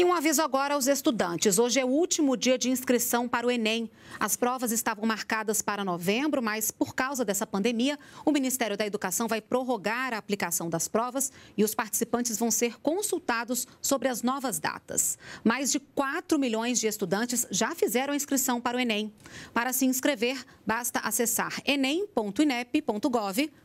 E um aviso agora aos estudantes. Hoje é o último dia de inscrição para o Enem. As provas estavam marcadas para novembro, mas por causa dessa pandemia, o Ministério da Educação vai prorrogar a aplicação das provas e os participantes vão ser consultados sobre as novas datas. Mais de 4 milhões de estudantes já fizeram a inscrição para o Enem. Para se inscrever, basta acessar enem.inep.gov.br.